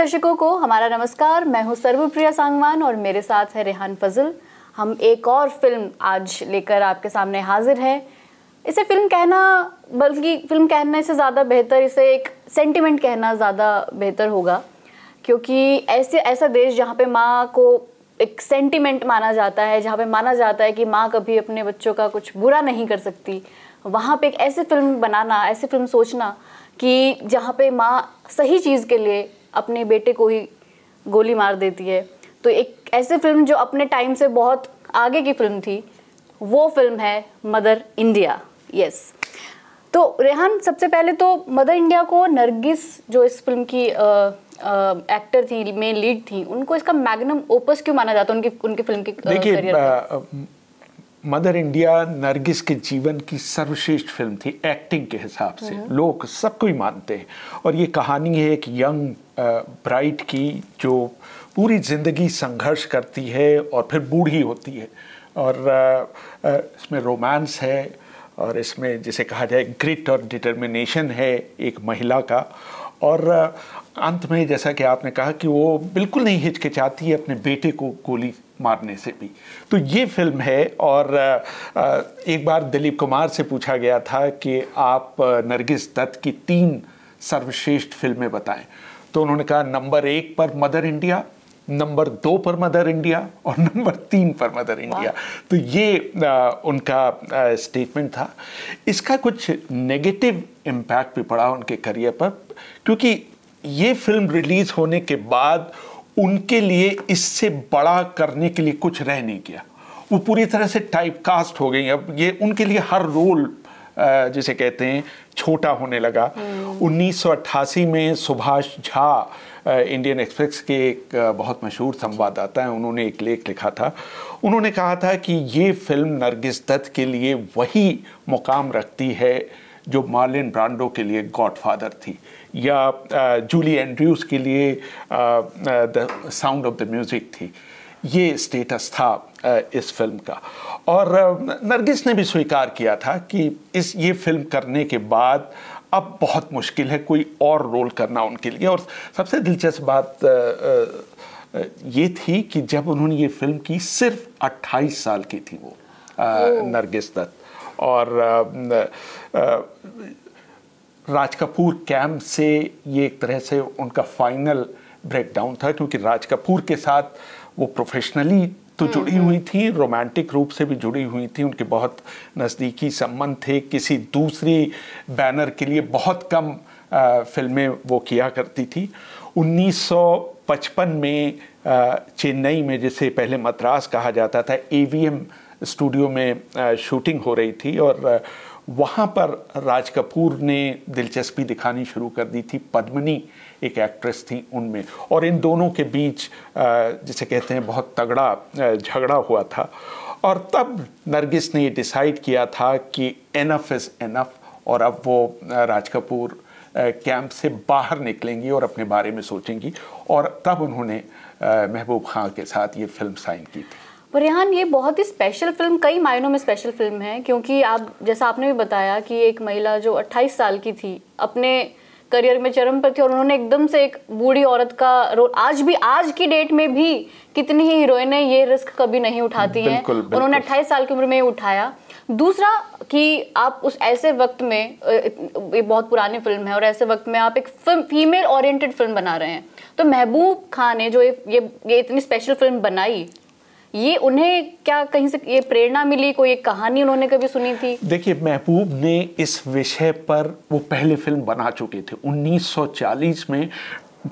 दर्शकों को हमारा नमस्कार मैं हूं सर्वप्रिया सांगवान और मेरे साथ है रेहान फजल हम एक और फिल्म आज लेकर आपके सामने हाजिर हैं इसे फिल्म कहना बल्कि फिल्म कहने से ज़्यादा बेहतर इसे एक सेंटिमेंट कहना ज़्यादा बेहतर होगा क्योंकि ऐसे ऐसा देश जहाँ पे माँ को एक सेंटिमेंट माना जाता है जहाँ पे माना जाता है कि माँ कभी अपने बच्चों का कुछ बुरा नहीं कर सकती वहाँ पे एक ऐसी फिल्म बनाना ऐसी फिल्म सोचना कि जहाँ पे माँ सही चीज़ के लिए अपने बेटे को ही गोली मार देती है तो एक ऐसी फिल्म जो अपने टाइम से बहुत आगे की फिल्म थी वो फिल्म है मदर इंडिया यस तो रेहान सबसे पहले तो मदर इंडिया को नरगिस जो इस फिल्म की आ, आ, एक्टर थी मेन लीड थी उनको इसका मैग्नम ओपस क्यों माना जाता है उनकी उनकी फिल्म की देखिए मदर इंडिया नरगिस के जीवन की सर्वश्रेष्ठ फिल्म थी एक्टिंग के हिसाब से हम्म। लोग सबको ही मानते हैं और ये कहानी है एक यंग ब्राइट की जो पूरी ज़िंदगी संघर्ष करती है और फिर बूढ़ी होती है और इसमें रोमांस है और इसमें जिसे कहा जाए ग्रिट और डिटर्मिनेशन है एक महिला का और अंत में जैसा कि आपने कहा कि वो बिल्कुल नहीं हिचकिचाती है अपने बेटे को गोली मारने से भी तो ये फिल्म है और एक बार दिलीप कुमार से पूछा गया था कि आप नरगिस दत्त की तीन सर्वश्रेष्ठ फिल्में बताएं तो उन्होंने कहा नंबर एक पर मदर इंडिया नंबर दो पर मदर इंडिया और नंबर तीन पर मदर इंडिया तो ये आ, उनका स्टेटमेंट था इसका कुछ नेगेटिव इम्पैक्ट भी पड़ा उनके करियर पर क्योंकि ये फिल्म रिलीज़ होने के बाद उनके लिए इससे बड़ा करने के लिए कुछ रह नहीं गया वो पूरी तरह से टाइप कास्ट हो गई अब ये उनके लिए हर रोल जिसे कहते हैं छोटा होने लगा हम्म। उन्नीस में सुभाष झा इंडियन एक्सप्रेस के एक बहुत मशहूर संवाददाता हैं उन्होंने एक लेख लिखा था उन्होंने कहा था कि ये फिल्म नरगिस दत्त के लिए वही मुकाम रखती है जो मार्लिन ब्रांडो के लिए गॉडफादर थी या जूली एंड्रयूज के लिए the sound of the music थी ये स्टेटस था इस फिल्म का और नरगिस ने भी स्वीकार किया था कि इस ये फिल्म करने के बाद अब बहुत मुश्किल है कोई और रोल करना उनके लिए और सबसे दिलचस्प बात ये थी कि जब उन्होंने ये फिल्म की सिर्फ 28 साल की थी वो नरगिस दत्त और राज कपूर कैम्प से ये एक तरह से उनका फाइनल ब्रेकडाउन था क्योंकि राज कपूर के साथ वो प्रोफेशनली तो हम्म, जुड़ी हुई हम्म। थी रोमांटिक रूप से भी जुड़ी हुई थी उनके बहुत नज़दीकी संबंध थे किसी दूसरी बैनर के लिए बहुत कम फिल्में वो किया करती थी 1955 में चेन्नई में जिसे पहले मद्रास कहा जाता था ए स्टूडियो में शूटिंग हो रही थी और वहाँ पर राज कपूर ने दिलचस्पी दिखानी शुरू कर दी थी पद्मनी एक एक्ट्रेस थी उनमें और इन दोनों के बीच जिसे कहते हैं बहुत तगड़ा झगड़ा हुआ था और तब नरगिस ने डिसाइड किया था कि एनफ इज़ एनफ और अब वो राज कपूर कैंप से बाहर निकलेंगी और अपने बारे में सोचेंगी और तब उन्होंने महबूब खां के साथ ये फिल्म साइन की थी पर ये बहुत ही स्पेशल फिल्म कई मायनों में स्पेशल फिल्म है क्योंकि आप जैसा आपने भी बताया कि एक महिला जो 28 साल की थी अपने करियर में चरम पर थी और उन्होंने एकदम से एक बूढ़ी औरत का रोल आज भी आज की डेट में भी कितनी ही हीरोइने ये रिस्क कभी नहीं उठाती हैं उन्होंने अट्ठाईस साल की उम्र में उठाया दूसरा कि आप उस ऐसे वक्त में ये बहुत पुरानी फिल्म है और ऐसे वक्त में आप एक फिल्म फीमेल ओरिएंटेड फिल्म बना रहे हैं तो महबूब खान ने जो ये, ये इतनी स्पेशल फिल्म बनाई ये उन्हें क्या कहीं से ये प्रेरणा मिली कोई एक कहानी उन्होंने कभी सुनी थी देखिए महबूब ने इस विषय पर वो पहले फिल्म बना चुके थे 1940 में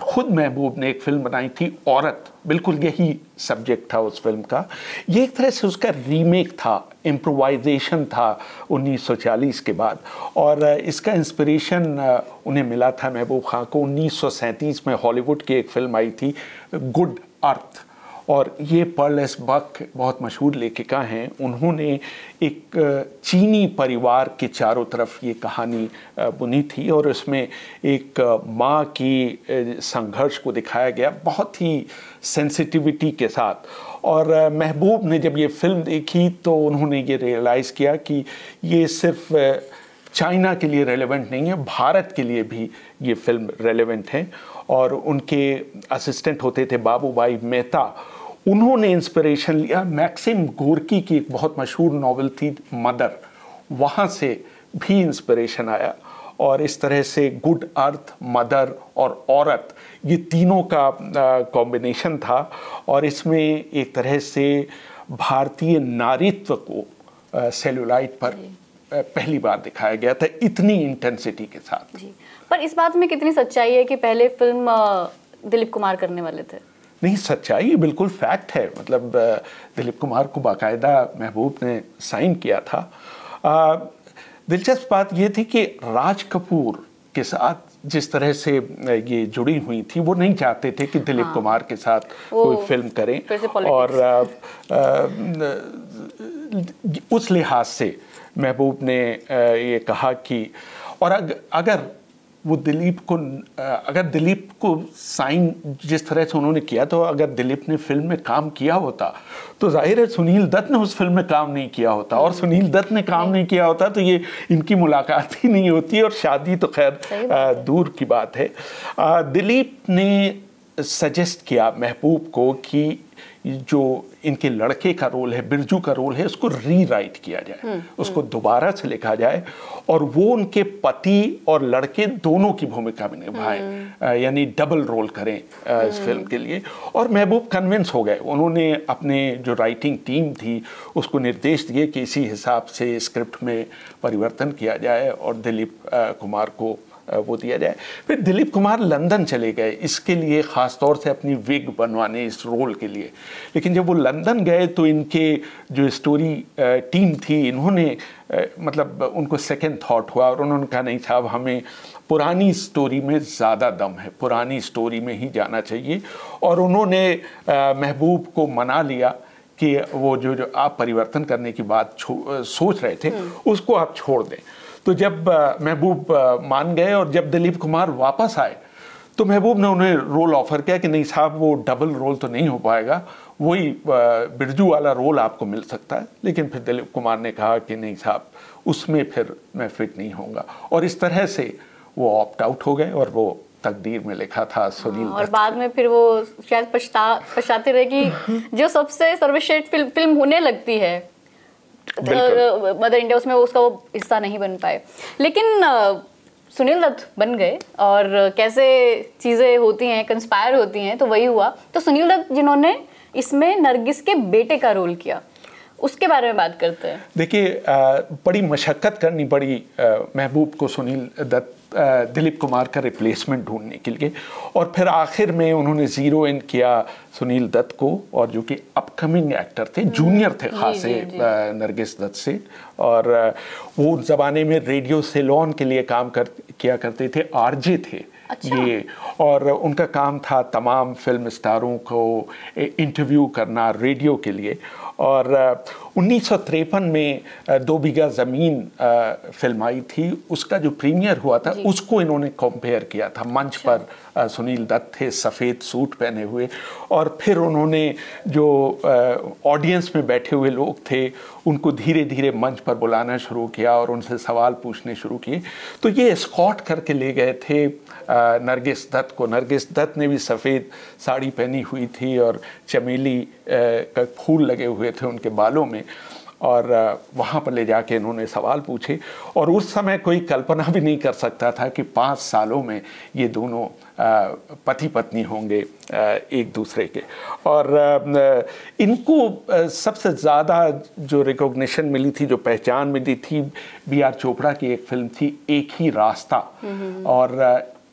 खुद महबूब ने एक फिल्म बनाई थी औरत बिल्कुल यही सब्जेक्ट था उस फिल्म का ये एक तरह से उसका रीमेक था इम्प्रोवाइजेशन था 1940 के बाद और इसका इंस्पिरेशन उन्हें मिला था महबूब खां को 1937 में हॉलीवुड की एक फिल्म आई थी गुड अर्थ और ये पर्लेस बक बहुत मशहूर लेखिका हैं उन्होंने एक चीनी परिवार के चारों तरफ ये कहानी बुनी थी और उसमें एक माँ की संघर्ष को दिखाया गया बहुत ही सेंसिटिविटी के साथ और महबूब ने जब ये फिल्म देखी तो उन्होंने ये रियलाइज़ किया कि ये सिर्फ चाइना के लिए रेलेवेंट नहीं है भारत के लिए भी ये फिल्म रेलेवेंट है और उनके असिस्टेंट होते थे बाबू भाई मेहता उन्होंने इंस्पिरेशन लिया मैक्सिम गोरकी की एक बहुत मशहूर नावल थी मदर वहाँ से भी इंस्पिरेशन आया और इस तरह से गुड अर्थ मदर और औरत ये तीनों का कॉम्बिनेशन था और इसमें एक तरह से भारतीय नारीत्व को सेलुलाइट पर पहली बार दिखाया गया था इतनी इंटेंसिटी के साथ जी पर इस बात में कितनी सच्चाई है कि पहले फिल्म दिलीप कुमार करने वाले थे नहीं सच्चाई बिल्कुल फैक्ट है मतलब दिलीप कुमार को बाकायदा महबूब ने साइन किया था दिलचस्प बात यह थी कि राज कपूर के साथ जिस तरह से ये जुड़ी हुई थी वो नहीं चाहते थे कि दिलीप हाँ। कुमार के साथ कोई फिल्म करें और आ, आ, उस लिहाज से महबूब ने ये कहा कि और अग, अगर वो दिलीप को अगर दिलीप को साइन जिस तरह से उन्होंने किया था अगर दिलीप ने फिल्म में काम किया होता तो जाहिर है सुनील दत्त ने उस फिल्म में काम नहीं किया होता और सुनील दत्त ने काम नहीं किया होता तो ये इनकी मुलाकात ही नहीं होती और शादी तो खैर दूर की बात है दिलीप ने सजेस्ट किया महबूब को कि जो इनके लड़के का रोल है बिरजू का रोल है उसको रीराइट किया जाए हम्म, उसको हम्म। दोबारा से लिखा जाए और वो उनके पति और लड़के दोनों की भूमिका में निभाएं हम्म। यानी डबल रोल करें इस फिल्म के लिए और महबूब कन्विंस हो गए उन्होंने अपने जो राइटिंग टीम थी उसको निर्देश दिए कि इसी हिसाब से स्क्रिप्ट में परिवर्तन किया जाए और दिलीप कुमार को वो दिया जाए फिर दिलीप कुमार लंदन चले गए इसके लिए ख़ास तौर से अपनी विग बनवाने इस रोल के लिए लेकिन जब वो लंदन गए तो इनके जो स्टोरी टीम थी इन्होंने मतलब उनको सेकेंड थाट हुआ और उन्होंने कहा नहीं अब हमें पुरानी स्टोरी में ज़्यादा दम है पुरानी स्टोरी में ही जाना चाहिए और उन्होंने महबूब को मना लिया कि वो जो जो आप परिवर्तन करने की बात सोच रहे थे हम्म। उसको आप छोड़ दें तो जब महबूब मान गए और जब दिलीप कुमार वापस आए तो महबूब ने उन्हें रोल ऑफर किया कि नहीं साहब वो डबल रोल तो नहीं हो पाएगा वही बिरजू वाला रोल आपको मिल सकता है लेकिन फिर दिलीप कुमार ने कहा कि नहीं साहब उसमें फिर मैं फिट नहीं होऊंगा और इस तरह से वो ऑप्ट आउट हो गए और वो तकदीर में लिखा था सुनील हाँ, और बाद में फिर वो शायद पछता पछताते रहे कि जो सबसे सर्वश्रेष्ठ फिल्म फिल्म होने लगती है मदर इंडिया उसमें उसका वो हिस्सा नहीं बन पाए लेकिन सुनील दत्त बन गए और कैसे चीज़ें होती हैं कंस्पायर होती हैं तो वही हुआ तो सुनील दत्त जिन्होंने इसमें नरगिस के बेटे का रोल किया उसके बारे में बात करते हैं देखिए बड़ी मशक्क़त करनी पड़ी महबूब को सुनील दत्त दिलीप कुमार का रिप्लेसमेंट ढूंढने के लिए और फिर आखिर में उन्होंने ज़ीरो इन किया सुनील दत्त को और जो कि अपकमिंग एक्टर थे जूनियर हम्म। थे खासे नरगिस दत्त से और वो ज़माने में रेडियो सेलोन के लिए काम कर किया करते थे आरजे थे अच्छा। ये और उनका काम था तमाम फिल्म स्टारों को इंटरव्यू करना रेडियो के लिए और उन्नीस में दो बीघा ज़मीन फिल्म आई थी उसका जो प्रीमियर हुआ था उसको इन्होंने कंपेयर किया था मंच अच्छा। पर सुनील दत्त थे सफ़ेद सूट पहने हुए और फिर उन्होंने जो ऑडियंस में बैठे हुए लोग थे उनको धीरे धीरे मंच पर बुलाना शुरू किया और उनसे सवाल पूछने शुरू किए तो ये स्कॉट करके ले गए थे नरगिस दत्त को नरगिस दत्त ने भी सफ़ेद साड़ी पहनी हुई थी और चमेली का फूल लगे हुए थे उनके बालों में और वहाँ पर ले जाके इन्होंने सवाल पूछे और उस समय कोई कल्पना भी नहीं कर सकता था कि पाँच सालों में ये दोनों पति पत्नी होंगे एक दूसरे के और इनको सबसे ज़्यादा जो रिकॉग्निशन मिली थी जो पहचान मिली थी बी आर चोपड़ा की एक फिल्म थी एक ही रास्ता और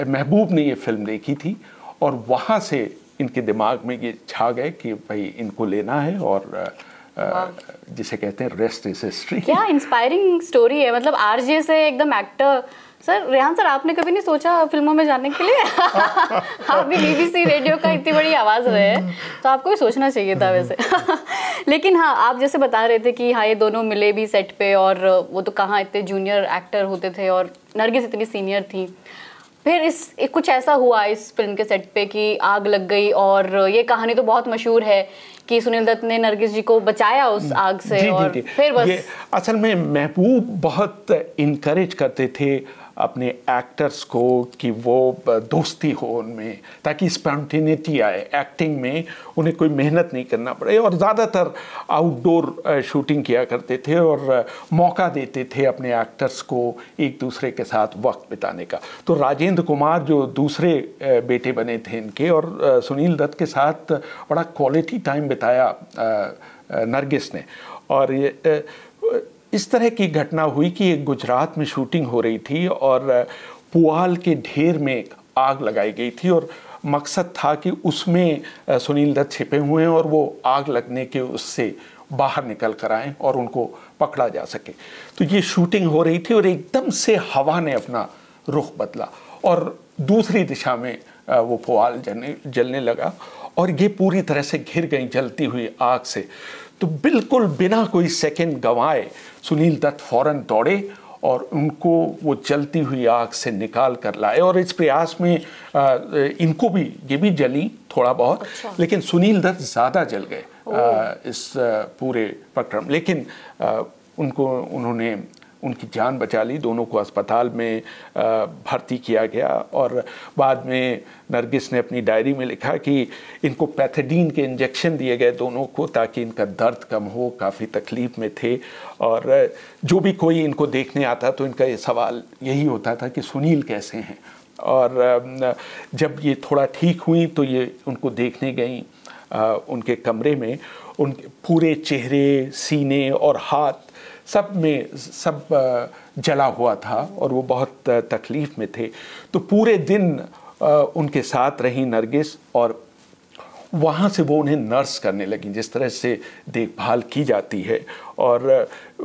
महबूब ने ये फिल्म देखी थी और वहाँ से इनके दिमाग में ये छा गए कि भाई इनको लेना है और Uh, जिसे कहते हैं रेस्ट इज हिस्ट्री क्या इंस्पायरिंग स्टोरी है मतलब आरजे से एकदम एक्टर सर रेहान सर आपने कभी नहीं सोचा फिल्मों में जाने के लिए आप भी बीबीसी रेडियो का इतनी बड़ी आवाज़ हुए है तो आपको भी सोचना चाहिए था वैसे लेकिन हाँ आप जैसे बता रहे थे कि हाँ ये दोनों मिले भी सेट पे और वो तो कहाँ इतने जूनियर एक्टर होते थे और नरगिस इतनी सीनियर थी फिर इस कुछ ऐसा हुआ इस फिल्म के सेट पे कि आग लग गई और ये कहानी तो बहुत मशहूर है कि सुनील दत्त ने नरगिस जी को बचाया उस हम्म। आग से जी, और जी, जी. फिर बस असल में महबूब बहुत इनकरेज करते थे अपने एक्टर्स को कि वो दोस्ती हो उनमें ताकि स्पॉन्टिनिटी आए एक्टिंग में उन्हें कोई मेहनत नहीं करना पड़े और ज़्यादातर आउटडोर शूटिंग किया करते थे और मौका देते थे अपने एक्टर्स को एक दूसरे के साथ वक्त बिताने का तो राजेंद्र कुमार जो दूसरे बेटे बने थे इनके और सुनील दत्त के साथ बड़ा क्वालिटी टाइम बिताया नरगिस ने और ये इस तरह की घटना हुई कि एक गुजरात में शूटिंग हो रही थी और पुआल के ढेर में आग लगाई गई थी और मकसद था कि उसमें सुनील दत्त छिपे हुए हैं और वो आग लगने के उससे बाहर निकल कर आएँ और उनको पकड़ा जा सके तो ये शूटिंग हो रही थी और एकदम से हवा ने अपना रुख बदला और दूसरी दिशा में वो पुआल जलने जलने लगा और ये पूरी तरह से घिर गई जलती हुई आग से तो बिल्कुल बिना कोई सेकंड गंवाए सुनील दत्त फौरन दौड़े और उनको वो जलती हुई आग से निकाल कर लाए और इस प्रयास में आ, इनको भी ये भी जली थोड़ा बहुत अच्छा। लेकिन सुनील दत्त ज़्यादा जल गए इस पूरे प्रक्रम लेकिन आ, उनको उन्होंने उनकी जान बचा ली दोनों को अस्पताल में भर्ती किया गया और बाद में नरगिस ने अपनी डायरी में लिखा कि इनको पैथेडीन के इंजेक्शन दिए गए दोनों को ताकि इनका दर्द कम हो काफ़ी तकलीफ़ में थे और जो भी कोई इनको देखने आता तो इनका ये सवाल यही होता था कि सुनील कैसे हैं और जब ये थोड़ा ठीक हुई तो ये उनको देखने गई उनके कमरे में उन पूरे चेहरे सीने और हाथ सब में सब जला हुआ था और वो बहुत तकलीफ़ में थे तो पूरे दिन उनके साथ रही नरगिस और वहाँ से वो उन्हें नर्स करने लगी जिस तरह से देखभाल की जाती है और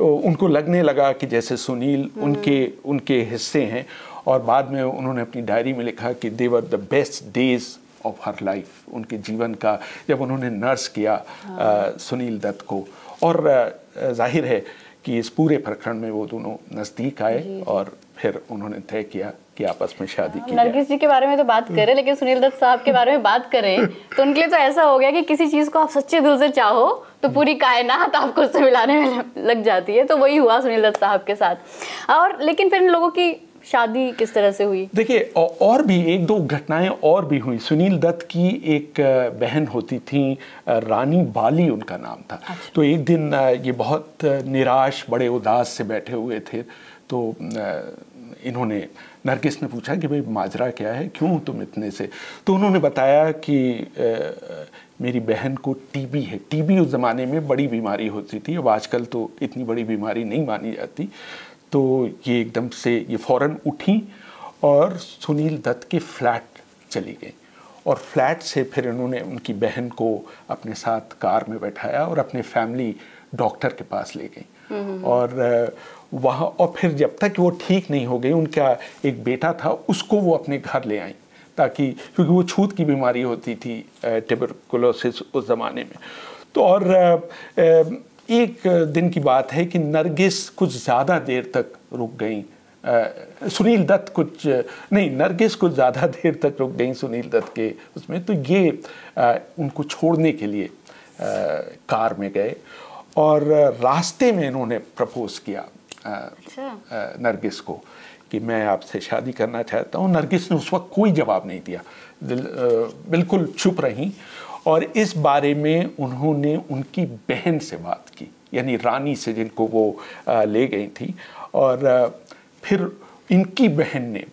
उनको लगने लगा कि जैसे सुनील हम्म। उनके उनके हिस्से हैं और बाद में उन्होंने अपनी डायरी में लिखा कि they were the best days of her life उनके जीवन का जब उन्होंने नर्स किया हाँ। आ, सुनील दत्त को और जाहिर है कि इस पूरे प्रखंड में वो दोनों नज़दीक आए और फिर उन्होंने तय किया कि आपस में शादी की नरगिस जी के बारे में तो बात करें लेकिन सुनील दत्त साहब के बारे में बात करें तो उनके लिए तो ऐसा हो गया कि किसी चीज़ को आप सच्चे दिल से चाहो तो पूरी कायनात आपको उससे मिलाने में लग जाती है तो वही हुआ सुनील दत्त साहब के साथ और लेकिन फिर इन लोगों की शादी किस तरह से हुई देखिए और भी एक दो घटनाएं और भी हुई सुनील दत्त की एक बहन होती थी रानी बाली उनका नाम था अच्छा। तो एक दिन ये बहुत निराश बड़े उदास से बैठे हुए थे तो इन्होंने नरगिस ने पूछा कि भाई माजरा क्या है क्यों तुम इतने से तो उन्होंने बताया कि आ, मेरी बहन को टीबी है टीबी उस ज़माने में बड़ी बीमारी होती थी अब आजकल तो इतनी बड़ी बीमारी नहीं मानी जाती तो ये एकदम से ये फौरन उठी और सुनील दत्त के फ्लैट चली गई और फ्लैट से फिर इन्होंने उनकी बहन को अपने साथ कार में बैठाया और अपने फैमिली डॉक्टर के पास ले गई हम्म। और वहाँ और फिर जब तक वो ठीक नहीं हो गई उनका एक बेटा था उसको वो अपने घर ले आई ताकि क्योंकि वो छूत की बीमारी होती थी टिबरकुलोसिस उस ज़माने में तो और एक दिन की बात है कि नरगिस कुछ ज़्यादा देर तक रुक गई सुनील दत्त कुछ नहीं नरगिस कुछ ज़्यादा देर तक रुक गई सुनील दत्त के उसमें तो ये आ, उनको छोड़ने के लिए आ, कार में गए और रास्ते में इन्होंने प्रपोज किया आ, अच्छा। नरगिस को कि मैं आपसे शादी करना चाहता हूँ नरगिस ने उस वक्त कोई जवाब नहीं दिया बिल्कुल चुप रहीं और इस बारे में उन्होंने उनकी बहन से बात की यानी रानी से जिनको वो ले गई थी और फिर इनकी बहन ने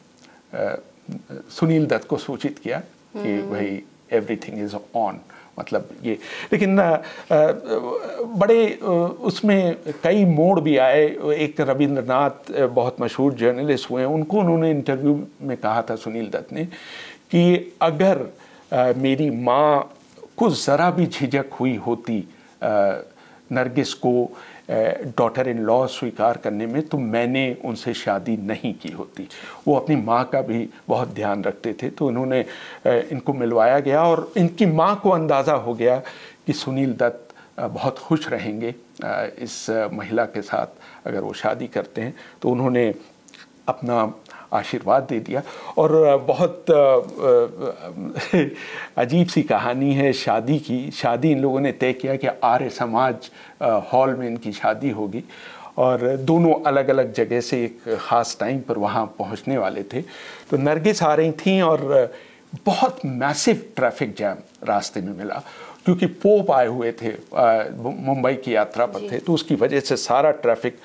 सुनील दत्त को सूचित किया कि हम्म। भाई एवरीथिंग इज़ ऑन मतलब ये लेकिन बड़े उसमें कई मोड़ भी आए एक रविंद्रनाथ बहुत मशहूर जर्नलिस्ट हुए उनको उन्होंने इंटरव्यू में कहा था सुनील दत्त ने कि अगर मेरी माँ कुछ ज़रा भी झिझक हुई होती नरगिस को डॉटर इन लॉ स्वीकार करने में तो मैंने उनसे शादी नहीं की होती वो अपनी माँ का भी बहुत ध्यान रखते थे तो उन्होंने इनको मिलवाया गया और इनकी माँ को अंदाज़ा हो गया कि सुनील दत्त बहुत खुश रहेंगे इस महिला के साथ अगर वो शादी करते हैं तो उन्होंने अपना आशीर्वाद दे दिया और बहुत अजीब सी कहानी है शादी की शादी इन लोगों ने तय किया कि आर्य समाज हॉल में इनकी शादी होगी और दोनों अलग अलग जगह से एक ख़ास टाइम पर वहाँ पहुँचने वाले थे तो नरगिस आ रही थी और बहुत मैसिव ट्रैफिक जैम रास्ते में मिला क्योंकि पोप आए हुए थे मुंबई की यात्रा पर थे तो उसकी वजह से सारा ट्रैफिक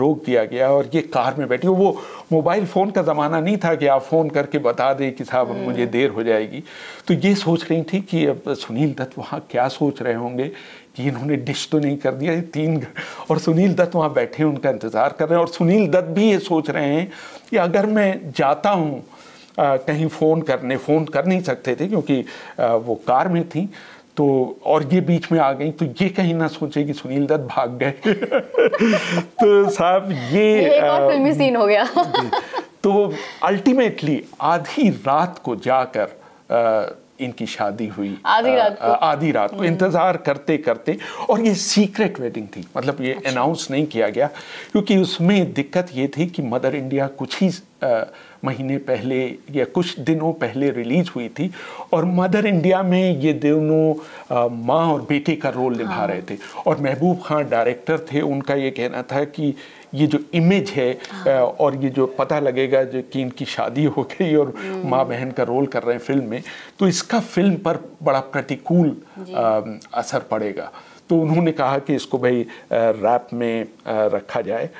रोक दिया गया और ये कार में बैठी वो मोबाइल फ़ोन का ज़माना नहीं था कि आप फ़ोन करके बता दें कि साहब हम्म। मुझे देर हो जाएगी तो ये सोच रही थी कि अब सुनील दत्त वहाँ क्या सोच रहे होंगे कि इन्होंने डिश तो नहीं कर दिया ये तीन और सुनील दत्त वहाँ बैठे उनका इंतज़ार कर रहे हैं और सुनील दत्त भी ये सोच रहे हैं कि अगर मैं जाता हूँ कहीं फ़ोन करने फ़ोन कर नहीं सकते थे क्योंकि आ, वो कार में थी तो और ये बीच में आ गई तो ये कहीं ना सोचे कि सुनील दत्त भाग गए तो साहब ये, ये एक और फिल्मी सीन हो गया तो अल्टीमेटली आधी रात को जाकर इनकी शादी हुई आधी रात को आधी रात को हम्म। इंतज़ार करते करते और ये सीक्रेट वेडिंग थी मतलब ये अनाउंस अच्छा। नहीं किया गया क्योंकि उसमें दिक्कत ये थी कि मदर इंडिया कुछ ही महीने पहले या कुछ दिनों पहले रिलीज हुई थी और मदर इंडिया में ये दोनों माँ और बेटे का रोल निभा हाँ। रहे थे और महबूब खान डायरेक्टर थे उनका ये कहना था कि ये जो इमेज है हाँ। और ये जो पता लगेगा जो कि इनकी शादी हो गई और हम्म। माँ बहन का रोल कर रहे हैं फिल्म में तो इसका फिल्म पर बड़ा प्रतिकूल असर पड़ेगा तो उन्होंने कहा कि इसको भाई रैप में रखा जाए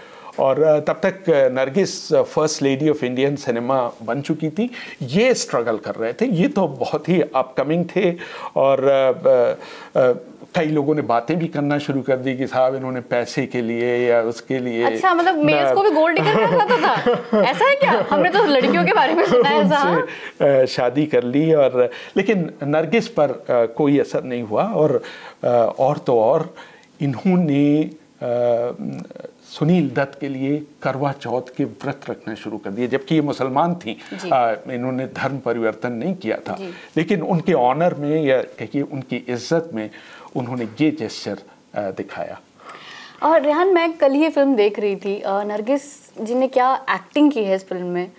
और तब तक Nargis first lady of Indian cinema बन चुकी थी ये स्ट्रगल कर रहे थे ये तो बहुत ही अपकमिंग थे और कई लोगों ने बातें भी करना शुरू कर दी कि साहब इन्होंने पैसे के लिए या उसके लिए अच्छा मतलब मेल्स को भी गोल्ड डिगर पता था तो ऐसा है क्या हमने तो लड़कियों के बारे में सुना है ऐसा शादी कर ली और लेकिन नरगिस पर कोई असर नहीं हुआ और और तो और इन्होंने सुनील दत्त के लिए करवा चौथ के व्रत रखना शुरू कर दिए जबकि ये मुसलमान थी आ, इन्होंने धर्म परिवर्तन नहीं किया था लेकिन उनके ऑनर में या कहिए उनकी इज्जत में उन्होंने ये जेस्चर दिखाया और रेहान मैं कल ही फिल्म देख रही थी नरगिस जी ने क्या एक्टिंग की है इस फिल्म में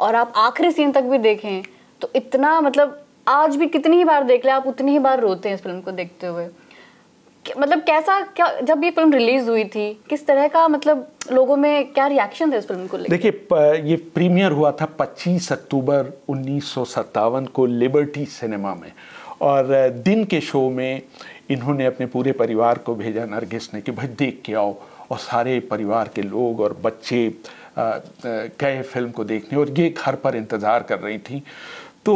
और आप आखिरी सीन तक भी देखें तो इतना मतलब आज भी कितनी ही बार देख लें आप उतनी ही बार रोते हैं इस फिल्म को देखते हुए मतलब कैसा क्या जब ये फिल्म रिलीज हुई थी किस तरह का मतलब लोगों में क्या रिएक्शन था इस फिल्म को देखिए ये प्रीमियर हुआ था 25 अक्टूबर उन्नीस को लिबर्टी सिनेमा में और दिन के शो में इन्होंने अपने पूरे परिवार को भेजा नरगिस ने कि भाई देख के आओ और सारे परिवार के लोग और बच्चे गए फिल्म को देखने और ये घर पर इंतज़ार कर रही थी तो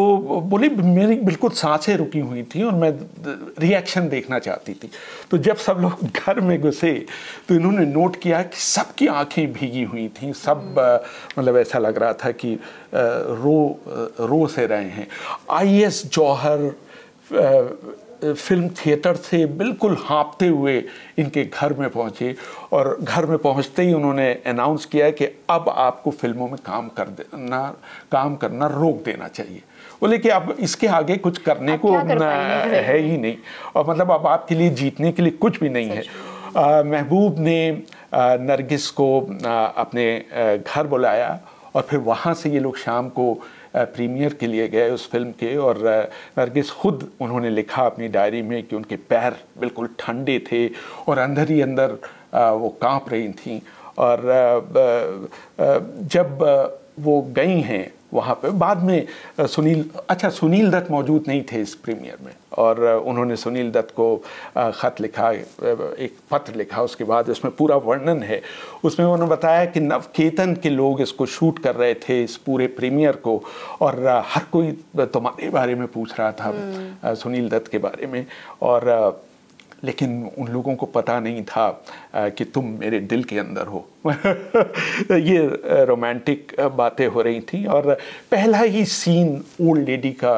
बोली मेरी बिल्कुल सांसें रुकी हुई थी और मैं रिएक्शन देखना चाहती थी तो जब सब लोग घर में घुसे तो इन्होंने नोट किया कि सबकी आंखें भीगी हुई थी सब मतलब ऐसा लग रहा था कि रो रो से रहे हैं I S Johar film theatre से बिल्कुल हाँपते हुए इनके घर में पहुंची और घर में पहुंचते ही उन्होंने अनाउंस किया कि अब आपको फिल्मों में काम कर देना काम करना रोक देना चाहिए बोले कि अब इसके आगे कुछ करने को कर है ही नहीं और मतलब अब आपके लिए जीतने के लिए कुछ भी नहीं है महबूब ने नरगिस को अपने घर बुलाया और फिर वहाँ से ये लोग शाम को प्रीमियर के लिए गए उस फिल्म के और नरगिस खुद उन्होंने लिखा अपनी डायरी में कि उनके पैर बिल्कुल ठंडे थे और अंदर ही अंदर वो कांप रही थीं और जब वो गई हैं वहाँ पे बाद में सुनील अच्छा सुनील दत्त मौजूद नहीं थे इस प्रीमियर में और उन्होंने सुनील दत्त को ख़त लिखा एक पत्र लिखा उसके बाद उसमें पूरा वर्णन है उसमें उन्होंने बताया कि नवकेतन के लोग इसको शूट कर रहे थे इस पूरे प्रीमियर को और हर कोई तो तुम्हारे बारे में पूछ रहा था हम्म। सुनील दत्त के बारे में और लेकिन उन लोगों को पता नहीं था कि तुम मेरे दिल के अंदर हो तो ये रोमांटिक बातें हो रही थी और पहला ही सीन ओल्ड लेडी का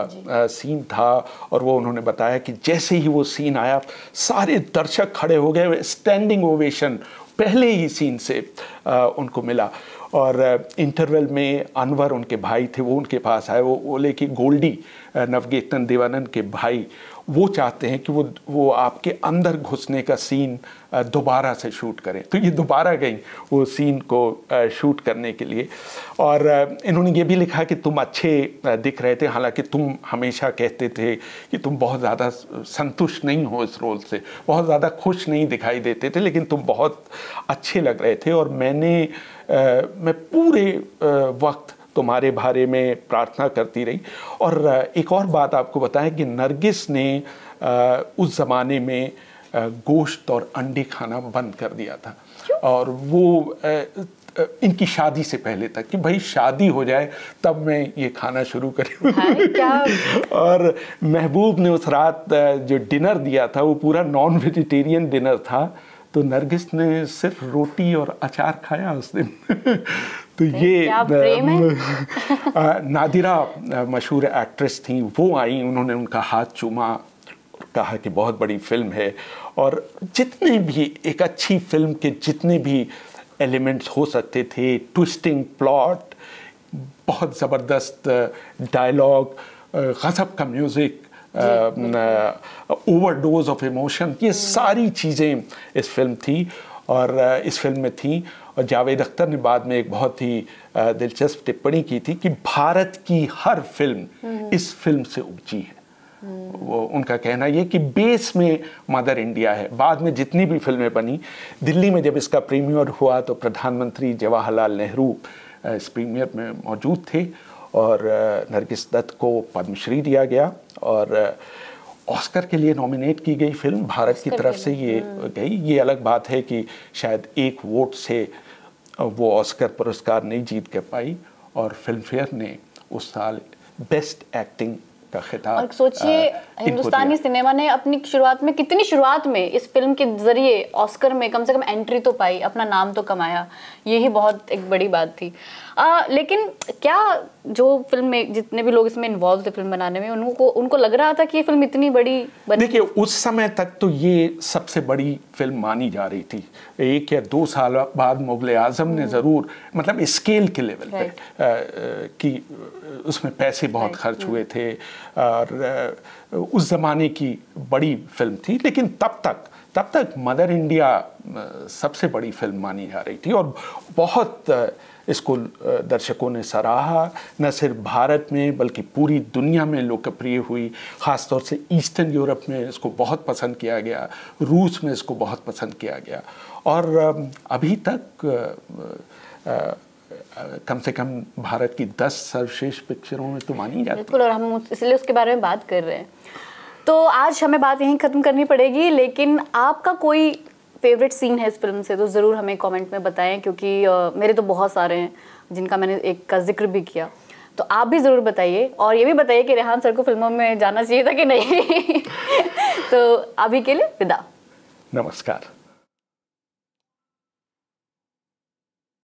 सीन था और वो उन्होंने बताया कि जैसे ही वो सीन आया सारे दर्शक खड़े हो गए स्टैंडिंग ओवेशन पहले ही सीन से उनको मिला और इंटरवल में अनवर उनके भाई थे वो उनके पास आए वो बोले कि गोल्डी नवगेतन देवानंद के भाई वो चाहते हैं कि वो वो आपके अंदर घुसने का सीन दोबारा से शूट करें तो ये दोबारा गई वो सीन को शूट करने के लिए और इन्होंने ये भी लिखा कि तुम अच्छे दिख रहे थे हालांकि तुम हमेशा कहते थे कि तुम बहुत ज़्यादा संतुष्ट नहीं हो इस रोल से बहुत ज़्यादा खुश नहीं दिखाई देते थे लेकिन तुम बहुत अच्छे लग रहे थे और मैंने मैं पूरे वक्त तुम्हारे बारे में प्रार्थना करती रही और एक और बात आपको बताएं कि नरगिस ने उस ज़माने में गोश्त और अंडे खाना बंद कर दिया था और वो इनकी शादी से पहले तक कि भाई शादी हो जाए तब मैं ये खाना शुरू करूँ और महबूब ने उस रात जो डिनर दिया था वो पूरा नॉन वेजिटेरियन डिनर था तो नरगिस ने सिर्फ रोटी और अचार खाया उस दिन तो, तो ये नादिरा मशहूर एक्ट्रेस थी वो आई उन्होंने उनका हाथ चूमा कहा कि बहुत बड़ी फिल्म है और जितने भी एक अच्छी फिल्म के जितने भी एलिमेंट्स हो सकते थे ट्विस्टिंग प्लॉट बहुत ज़बरदस्त डायलॉग गज़ब का म्यूज़िक ओवरडोज ऑफ इमोशन ये सारी चीज़ें इस फिल्म थी और इस फिल्म में थी और जावेद अख्तर ने बाद में एक बहुत ही दिलचस्प टिप्पणी की थी कि भारत की हर फिल्म हम्म। इस फिल्म से उपजी है वो उनका कहना ये कि बेस में मदर इंडिया है बाद में जितनी भी फिल्में बनी दिल्ली में जब इसका प्रीमियर हुआ तो प्रधानमंत्री जवाहरलाल नेहरू इस प्रीमियर में मौजूद थे और नरगिस दत्त को पद्मश्री दिया गया और ऑस्कर के लिए नॉमिनेट की गई फिल्म भारत की तरफ से ये हाँ। गई ये अलग बात है कि शायद एक वोट से वो ऑस्कर पुरस्कार नहीं जीत के पाई और फिल्म फेयर ने उस साल बेस्ट एक्टिंग का खिताब और सोचिए हिंदुस्तानी सिनेमा ने अपनी शुरुआत में कितनी शुरुआत में इस फिल्म के जरिए ऑस्कर में कम से कम एंट्री तो पाई अपना नाम तो कमाया यही बहुत एक बड़ी बात थी आ, लेकिन क्या जो फिल्म में जितने भी लोग इसमें इन्वॉल्व थे फिल्म बनाने में उनको उनको लग रहा था कि ये फिल्म इतनी बड़ी देखिए उस समय तक तो ये सबसे बड़ी फिल्म मानी जा रही थी एक या दो साल बाद मुगल आजम ने हम्म। ज़रूर मतलब स्केल के लेवल पे कि उसमें पैसे बहुत खर्च हुए थे और उस ज़माने की बड़ी फिल्म थी लेकिन तब तक तब तक मदर इंडिया सबसे बड़ी फिल्म मानी जा रही थी और बहुत इसको दर्शकों ने सराहा न सिर्फ भारत में बल्कि पूरी दुनिया में लोकप्रिय हुई ख़ासतौर से ईस्टर्न यूरोप में इसको बहुत पसंद किया गया रूस में इसको बहुत पसंद किया गया और अभी तक आ, आ, कम से कम भारत की दस सर्वश्रेष्ठ पिक्चरों में तो मानी जाती बिल्कुल और हम इसलिए उसके बारे में बात कर रहे हैं तो आज हमें बात यहीं ख़त्म करनी पड़ेगी लेकिन आपका कोई फेवरेट सीन है इस फिल्म से तो ज़रूर हमें कमेंट में बताएं क्योंकि मेरे तो बहुत सारे हैं जिनका मैंने एक का जिक्र भी किया तो आप भी ज़रूर बताइए और ये भी बताइए कि रेहान सर को फिल्मों में जाना चाहिए था कि नहीं तो अभी के लिए विदा नमस्कार